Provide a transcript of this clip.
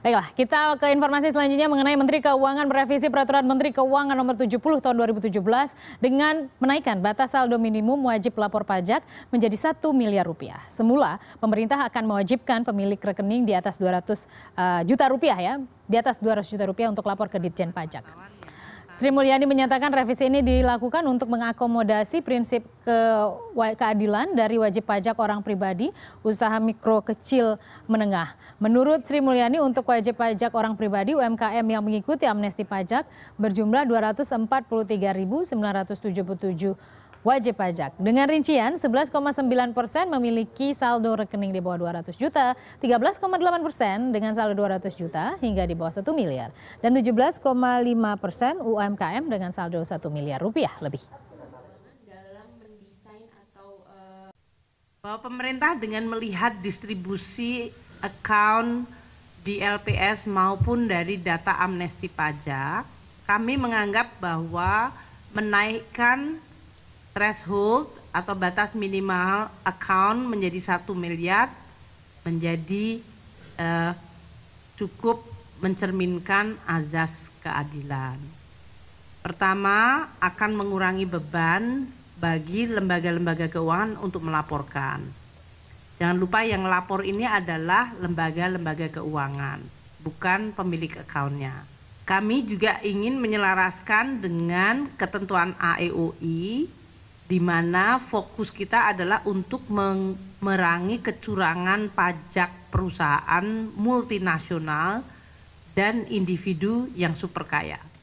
Baiklah, kita ke informasi selanjutnya mengenai Menteri Keuangan merevisi Peraturan Menteri Keuangan Nomor 70 Tahun 2017 dengan menaikkan batas saldo minimum wajib lapor pajak menjadi 1 miliar rupiah. Semula, pemerintah akan mewajibkan pemilik rekening di atas 200 uh, eh, juta rupiah ya, di atas 200 juta rupiah untuk lapor ke Ditjen Pajak. Sri Mulyani menyatakan revisi ini dilakukan untuk mengakomodasi prinsip ke keadilan dari wajib pajak orang pribadi, usaha mikro kecil menengah. Menurut Sri Mulyani untuk wajib pajak orang pribadi UMKM yang mengikuti amnesti pajak berjumlah 243.977 wajib pajak. Dengan rincian 11,9 persen memiliki saldo rekening di bawah 200 juta, 13,8 persen dengan saldo 200 juta hingga di bawah 1 miliar, dan 17,5 persen UMKM dengan saldo 1 miliar rupiah lebih. Eh, bahwa pemerintah dengan melihat distribusi account di LPS maupun dari data amnesti pajak, kami menganggap bahwa menaikkan threshold atau batas minimal account menjadi satu miliar menjadi uh, cukup mencerminkan azas keadilan. Pertama, akan mengurangi beban bagi lembaga-lembaga keuangan untuk melaporkan. Jangan lupa yang lapor ini adalah lembaga-lembaga keuangan, bukan pemilik akunnya. Kami juga ingin menyelaraskan dengan ketentuan AEOI di mana fokus kita adalah untuk memerangi kecurangan pajak perusahaan multinasional dan individu yang super kaya.